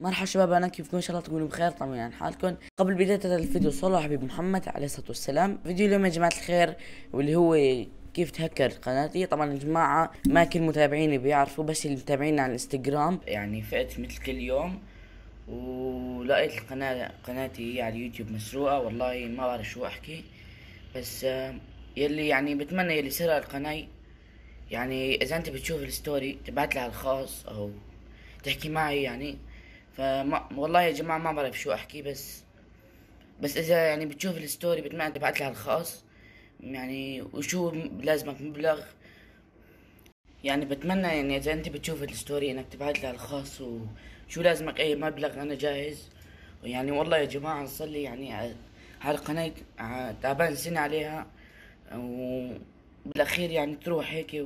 مرحبا شباب انا كيفكم ان شاء الله تكونوا بخير طمنين يعني عن حالكم قبل بدايه هذا الفيديو صلوا حبيب محمد عليه الصلاه والسلام فيديو اليوم يا جماعه الخير واللي هو كيف تهكر قناتي طبعا يا جماعه ما كل متابعيني بيعرفوا بس اللي متابعيني على الانستغرام يعني فقت مثل كل يوم ولقيت القناه قناتي على اليوتيوب مسروقه والله ما بعرف شو احكي بس يلي يعني بتمنى يلي سرق القناه يعني اذا انت بتشوف الستوري تبعت لي على الخاص او تحكي معي يعني فما والله يا جماعة ما بعرف شو احكي بس بس اذا يعني بتشوف الستوري بتمنى تبعت لها الخاص يعني وشو لازمك مبلغ يعني بتمنى يعني اذا انت بتشوف الستوري انك تبعت لها الخاص وشو لازمك اي مبلغ انا جاهز يعني والله يا جماعة صار يعني على القناة تعبان سنة عليها وبالاخير يعني تروح هيك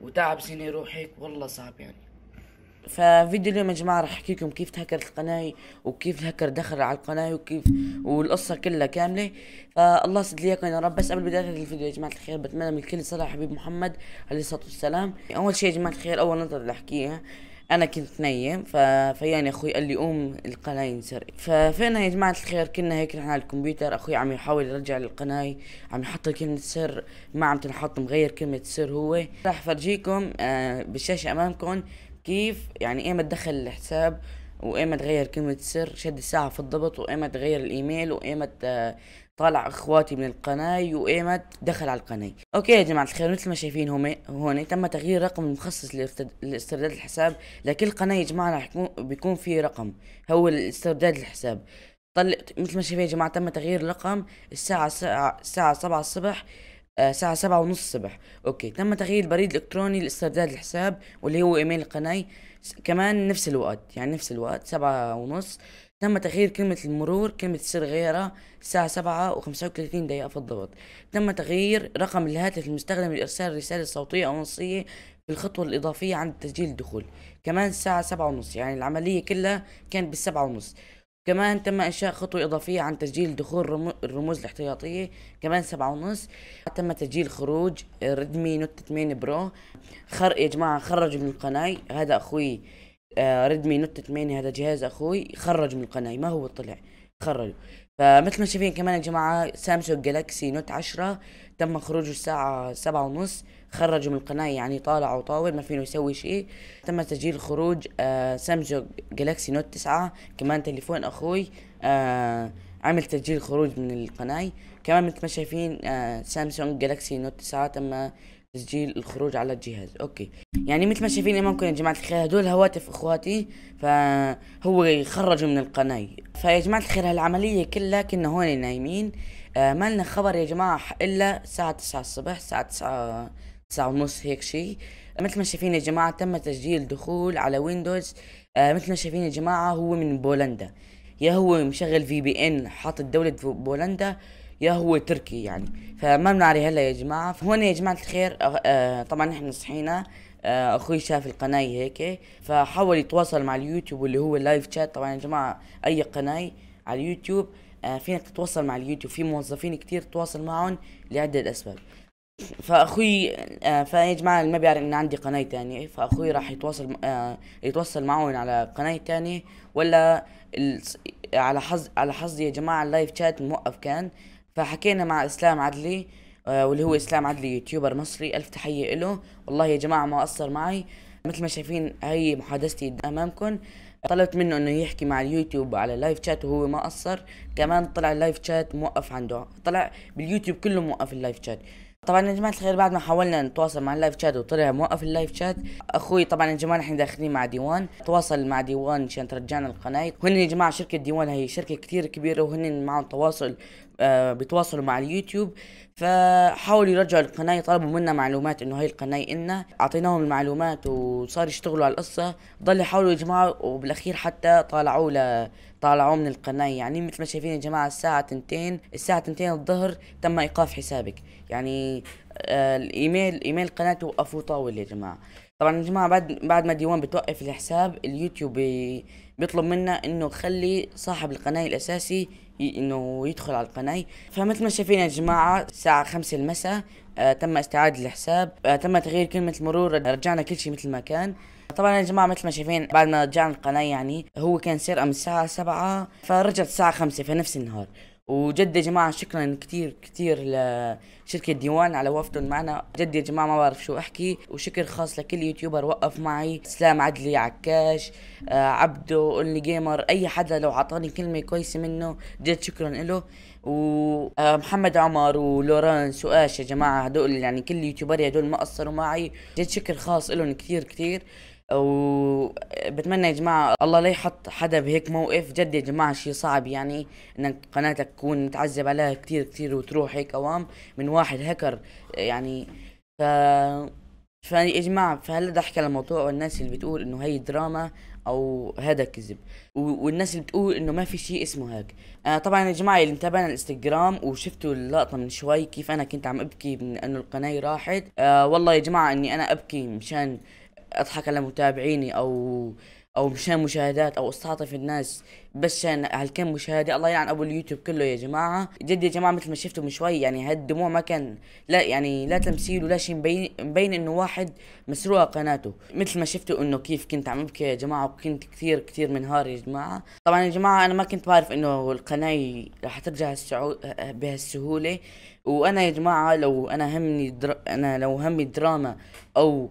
وتعب سنة يروح هيك والله صعب يعني ففيديو اليوم يا جماعه راح احكي لكم كيف تهكرت القناه وكيف الهكر دخل على القناه وكيف والقصه كلها كامله فالله يسعد لي يا رب بس قبل بدايه الفيديو يا جماعه الخير بتمنى من الكل صلاح حبيب محمد عليه الصلاه والسلام اول شيء يا جماعه الخير اول نقطه بدي احكيها انا كنت نايم ففياني اخوي قال لي قوم القناه ينسرق ففينا يا جماعه الخير كنا هيك نحن على الكمبيوتر اخوي عم يحاول يرجع القناه عم يحط كلمه سر ما عم تنحط مغير كلمه سر هو راح افرجيكم آه، بالشاشه امامكم كيف يعني ما تدخل الحساب ما تغير كلمة سر شد الساعة في الضبط ما تغير الايميل ما طالع اخواتي من القناة وايمت دخل على القناة اوكي يا جماعة الخير مثل ما شايفين هم هون تم تغيير رقم المخصص لاسترداد الحساب لكل قناة يا جماعة راح بيكون في رقم هو استرداد الحساب طل... مثل ما شايفين يا جماعة تم تغيير الرقم الساعة الساعة 7 الصبح الساعة آه، سبعة ونص الصبح أوكي تم تغيير البريد الإلكتروني لاسترداد الحساب واللي هو إيميل القناة كمان نفس الوقت يعني نفس الوقت سبعة ونص تم تغيير كلمة المرور كلمة السر غيرها الساعة سبعة وخمسة وثلاثين دقيقة بالضبط تم تغيير رقم الهاتف المستخدم لإرسال رسالة صوتية أو نصية في الخطوة الإضافية عند تسجيل الدخول كمان الساعة سبعة ونص يعني العملية كلها كانت بالسبعة ونص كمان تم إنشاء خطوة إضافية عن تسجيل دخول الرموز الاحتياطية كمان سبعة ونص تم تسجيل خروج ريدمي نوت 8 برو خر يا جماعة خرج من القناة هذا أخوي آه، ريدمي نوت 8 هذا جهاز أخوي خرج من القناة ما هو طلع خرج فمثل ما شايفين كمان يا جماعة سامسونج جالاكسي نوت عشرة تم خروجه الساعة سبعة ونص خرجوا من القناة يعني طالع وطاول ما فينه يسوي شيء تم تسجيل خروج آه، سامسونج جالاكسي نوت تسعة كمان تليفون أخوي آه، عمل تسجيل خروج من القناة كمان مثل ما شايفين آه، سامسونج جالاكسي نوت 9 تم تسجيل الخروج على الجهاز اوكي يعني مثل ما شايفين امامكم يا جماعه الخير هدول هواتف اخواتي فهو خرجوا من القناه فيا جماعه الخير هالعمليه كلها كنا هون نايمين آه ما لنا خبر يا جماعه الا الساعه 9 الصبح الساعه 9 9 ونص هيك شيء مثل ما شايفين يا جماعه تم تسجيل دخول على ويندوز آه مثل ما شايفين يا جماعه هو من بولندا يا هو مشغل في بي ان حاطط دوله بولندا يا هو تركي يعني فما بنعرف هلا يا جماعه فهون يا جماعه الخير آه طبعا نحن صحينا آه اخوي شاف القناه هيك فحاول يتواصل مع اليوتيوب اللي هو اللايف شات طبعا يا جماعه اي قناه على اليوتيوب آه فينك تتواصل مع اليوتيوب في موظفين كثير تتواصل معهم لعده اسباب فاخوي آه، فيا جماعه اللي ما بيعرف ان عندي قناه ثانيه فاخوي راح يتواصل آه، يتواصل معهم على قناه ثانيه ولا على حظ على حظي يا جماعه اللايف شات موقف كان فحكينا مع اسلام عدلي آه، واللي هو اسلام عدلي يوتيوبر مصري الف تحيه له والله يا جماعه ما قصر معي مثل ما شايفين هي محادثتي امامكم طلبت منه انه يحكي مع اليوتيوب على لايف شات وهو ما قصر كمان طلع اللايف شات موقف عنده طلع باليوتيوب كله موقف اللايف شات طبعا يا جماعه الخير بعد ما حاولنا نتواصل مع اللايف شات وطلع موقف اللايف شات اخوي طبعا يا جماعه نحن داخلين مع ديوان تواصل مع ديوان عشان ترجعنا القناه هن يا جماعه شركه ديوان هي شركه كثير كبيره وهن معهم تواصل آه، بيتواصلوا مع اليوتيوب فحاولوا يرجعوا القناه طلبوا منا معلومات انه هاي القناه إلنا اعطيناهم المعلومات وصار يشتغلوا على القصه ضل يحاولوا جماعة وبالاخير حتى طالعوه ل طالعوه من القناه يعني مثل ما شايفين يا جماعه الساعه تنتين الساعه تنتين الظهر تم ايقاف حسابك يعني آه، الايميل ايميل قناته وقفوا طاول يا جماعه طبعا يا جماعه بعد بعد ما ديوان بتوقف الحساب اليوتيوب بيطلب منا انه خلي صاحب القناه الاساسي انه يدخل على القناه فمثل ما شايفين يا جماعه الساعه 5 المساء آه تم استعاده الحساب آه تم تغيير كلمه المرور رجعنا كل شيء مثل ما كان طبعا يا جماعه مثل ما شايفين بعد ما رجعنا القناه يعني هو كان سير امس الساعه 7 فرجعت الساعه 5 في نفس النهار وجد يا جماعة شكرا كثير كثير لشركة ديوان على وقفتهم معنا جد يا جماعة ما بعرف شو أحكي وشكر خاص لكل يوتيوبر وقف معي سلام عدلي عكاش آه، عبدو اونلي جيمر أي حدا لو عطاني كلمة كويسة منه جد شكرا له ومحمد آه، عمر ولورانس وآش يا جماعة هدول يعني كل اليوتيوبر هدول ما قصروا معي جد شكر خاص لهم كثير كثير وبتمنى يا جماعه الله لا يحط حدا بهيك موقف جد يا جماعه شيء صعب يعني انك قناتك تكون متعذب عليها كثير كثير وتروح هيك اوام من واحد هكر يعني ف فيا جماعة فهلا بدي احكي على الموضوع والناس اللي بتقول انه هي دراما او هذا كذب والناس اللي بتقول انه ما في شيء اسمه هيك آه طبعا يا جماعة اللي متابعنا الانستغرام وشفتوا اللقطة من شوي كيف انا كنت عم ابكي من انه القناة راحت آه والله يا جماعة اني انا ابكي مشان اضحك على متابعيني او او مشان مشاهدات او استعطف الناس بس عشان هالكم مشاهده الله يلعن ابو اليوتيوب كله يا جماعه جد يا جماعه مثل ما شفتوا من شوي يعني هالدموع ما كان لا يعني لا تمثيل ولا شيء مبين مبين انه واحد مسروقه قناته مثل ما شفتوا انه كيف كنت عم ابكي يا جماعه وكنت كثير كثير منهار يا جماعه طبعا يا جماعه انا ما كنت بعرف انه القناه رح ترجع السعو... بهالسهوله وانا يا جماعه لو انا همني در... انا لو همي دراما او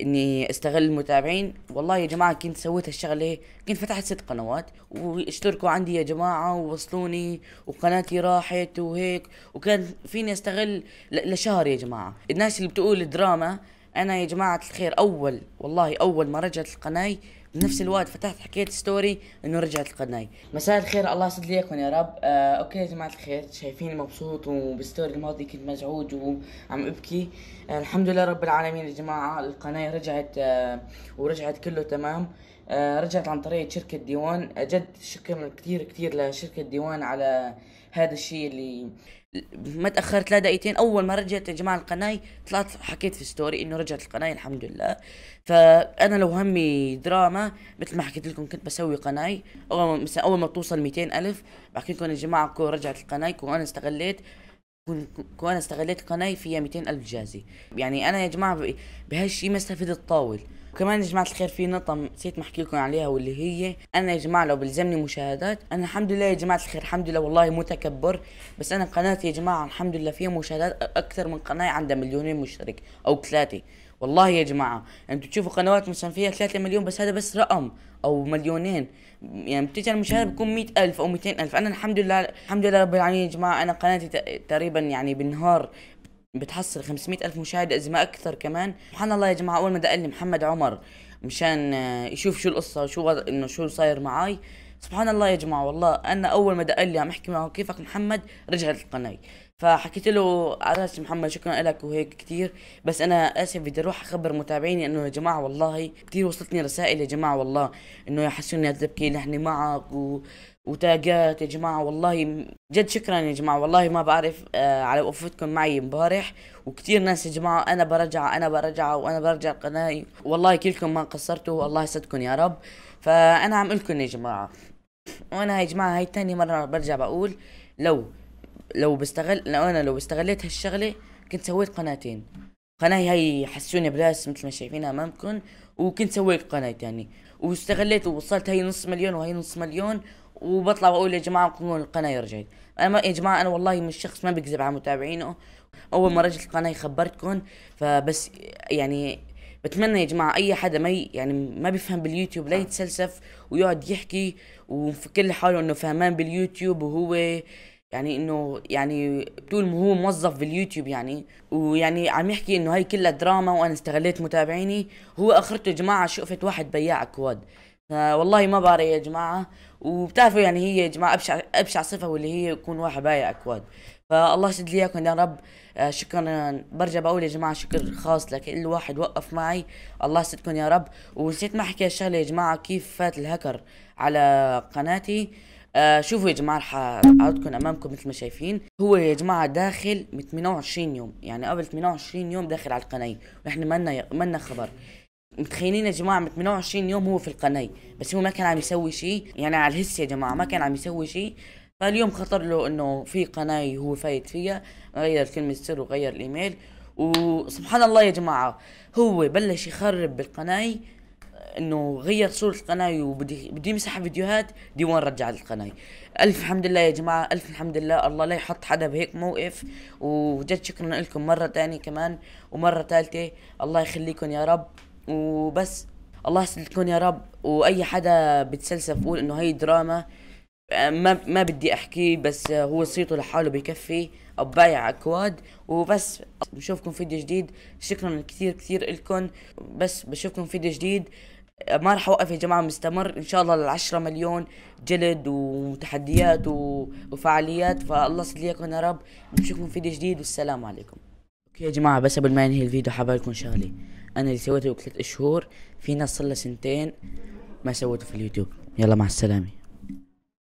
اني استغل المتابعين والله يا جماعه كنت سويت هالشغله ايه كنت فتحت ست قنوات واشتركوا عندي يا جماعه ووصلوني وقناتي راحت وهيك وكان فيني استغل لشهر يا جماعه الناس اللي بتقول دراما انا يا جماعه الخير اول والله اول ما رجعت القناه بنفس الوقت فتحت حكيت ستوري انه رجعت القناي مساء الخير الله يسعد لي يا رب آه اوكي يا جماعه الخير شايفيني مبسوط وبالستوري الماضي كنت مزعوج وعم ابكي آه الحمد لله رب العالمين يا جماعه القناي رجعت آه ورجعت كله تمام آه رجعت عن طريق شركه ديوان جد شكرا كثير كثير لشركه ديوان على هذا الشيء اللي ما تاخرت لا دقيقتين اول ما رجعت يا جماعه القناه طلعت حكيت في ستوري انه رجعت القناه الحمد لله فانا لو همي دراما مثل ما حكيت لكم كنت بسوي قناه اول ما اول ما توصل 200 الف بحكي لكم يا جماعه رجعت القناه وانا استغليت كون استغليت قناي فيها 200 الف جازي يعني انا يا جماعه بهالشي ما استفدت طاول وكمان يا جماعه الخير في نقطه نسيت ما احكي لكم عليها واللي هي انا يا جماعه لو بلزمني مشاهدات انا الحمد لله يا جماعه الخير الحمد لله والله متكبر بس انا قناتي يا جماعه الحمد لله فيها مشاهدات اكثر من قناه عندها مليونين مشترك او ثلاثه والله يا جماعه انتم تشوفوا قنوات مثلا فيها 3 مليون بس هذا بس رقم او مليونين يعني بتيجي المشاهده بتكون 100000 او 200000 انا الحمد لله الحمد لله رب العالمين يا جماعه انا قناتي تقريبا يعني بالنهار بتحصل 500 ألف مشاهدة إذا ما أكثر كمان سبحان الله يا جماعة أول ما دقلي محمد عمر مشان آه، يشوف شو القصة شو وضع إنه شو صاير معاي سبحان الله يا جماعة والله أنا أول ما دقلي عم أحكي معه كيفك محمد رجعت القناة فحكيت له على راسي محمد شكرا لك وهيك كثير بس انا اسف بدي اروح اخبر متابعيني انه يا جماعه والله كثير وصلتني رسائل يا جماعه والله انه يا حسوني تبكي نحن معك و... وتاجات يا جماعه والله جد شكرا يا جماعه والله ما بعرف آه على وقفتكم معي امبارح وكثير ناس يا جماعه انا برجع انا برجع وانا برجع قناي والله كلكم ما قصرتوا والله يسعدكم يا رب فانا عم اقول لكم يا جماعه وانا يا جماعه هاي ثاني مره برجع بقول لو لو بستغل لو انا لو استغليت هالشغله كنت سويت قناتين قناه هاي حسوني بلاس مثل ما شايفينها امامكم وكنت سويت قناه تاني يعني. واستغليت ووصلت هاي نص مليون وهي نص مليون وبطلع بقول يا جماعه قوموا القناه رجعت انا ما يا جماعه انا والله مش شخص ما بكذب على متابعينه اول ما رجعت القناه خبرتكم فبس يعني بتمنى يا جماعه اي حدا ما يعني ما بيفهم باليوتيوب لا يتسلسف ويقعد يحكي ومفكر لحاله حاله انه فهمان باليوتيوب وهو يعني انه يعني بتقول هو موظف باليوتيوب يعني ويعني عم يحكي انه هاي كلها دراما وانا استغليت متابعيني هو اخرته يا جماعه شقفه واحد بياع كواد والله ما باري يا جماعه وبتعرفوا يعني هي يا جماعه ابشع ابشع صفه واللي هي يكون واحد بايع اكواد فالله يسد لي اياكم يا رب آه، شكرا برجع بقول يا جماعه شكر خاص لكل واحد وقف معي الله يسعدكم يا رب ونسيت ما احكي الشغله يا جماعه كيف فات الهاكر على قناتي آه، شوفوا يا جماعه رح اعرضكم امامكم مثل ما شايفين هو يا جماعه داخل من 28 يوم يعني قبل 28 يوم داخل على القناه ونحن منا منا خبر متخيلين يا جماعه من 28 يوم هو في القناه بس هو ما كان عم يسوي شيء يعني على الهس يا جماعه ما كان عم يسوي شيء فاليوم خطر له انه في قناه هو فايت فيها غير كلمه السر وغير الايميل وسبحان الله يا جماعه هو بلش يخرب بالقناه انه غير صورة القناة وبدي بدي يمسح فيديوهات ديوان رجع القناة الف الحمد لله يا جماعة الف الحمد لله الله لا يحط حدا بهيك موقف وجد شكرا لكم مرة تانية كمان ومرة ثالثة الله يخليكم يا رب وبس الله يسعدكم يا رب واي حدا بتسلسل بقول انه هي دراما ما ما بدي احكي بس هو صيته لحاله بكفي بايع اكواد وبس بشوفكم فيديو جديد شكرا كثير كثير لكم بس بشوفكم فيديو جديد ما راح اوقف يا جماعه مستمر ان شاء الله للعشرة مليون جلد وتحديات وفعاليات فالله يسليكم يا رب بشوفكم فيديو جديد والسلام عليكم اوكي يا جماعه بس قبل ما انهي الفيديو لكم شغله انا اللي سويته ثلاث شهور في ناس صار سنتين ما سويته في اليوتيوب يلا مع السلامه